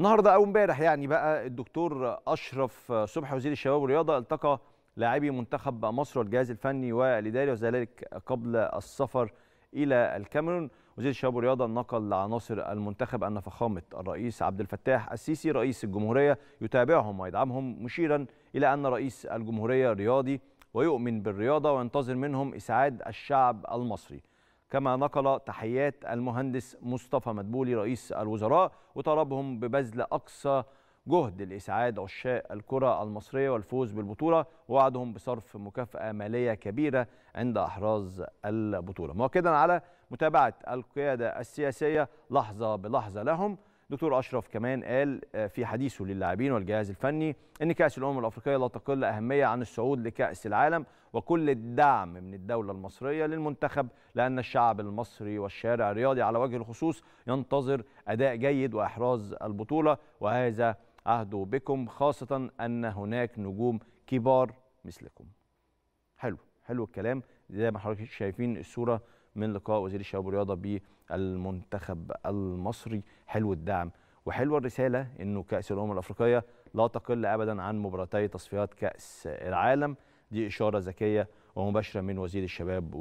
النهارده او امبارح يعني بقى الدكتور اشرف صبحي وزير الشباب والرياضه التقى لاعبي منتخب مصر والجهاز الفني والاداري وذلك قبل السفر الى الكاميرون وزير الشباب والرياضه نقل لعناصر المنتخب ان فخامه الرئيس عبد الفتاح السيسي رئيس الجمهوريه يتابعهم ويدعمهم مشيرا الى ان رئيس الجمهوريه رياضي ويؤمن بالرياضه وينتظر منهم اسعاد الشعب المصري كما نقل تحيات المهندس مصطفى مدبولي رئيس الوزراء وطلبهم ببذل أقصى جهد لإسعاد عشاق الكرة المصرية والفوز بالبطولة ووعدهم بصرف مكافأة مالية كبيرة عند إحراز البطولة مؤكدا على متابعة القيادة السياسية لحظة بلحظة لهم دكتور اشرف كمان قال آه، في حديثه للاعبين والجهاز الفني ان كاس الامم الافريقيه لا تقل اهميه عن الصعود لكاس العالم وكل الدعم من الدوله المصريه للمنتخب لان الشعب المصري والشارع الرياضي على وجه الخصوص ينتظر اداء جيد واحراز البطوله وهذا عهده بكم خاصه ان هناك نجوم كبار مثلكم حلو حلو الكلام زي ما حضرتك شايفين الصوره من لقاء وزير الشباب والرياضه بالمنتخب المصري حلو الدعم وحلوه الرساله انه كاس الامم الافريقيه لا تقل ابدا عن مباراتي تصفيات كاس العالم دي اشاره ذكيه ومباشره من وزير الشباب والرياضه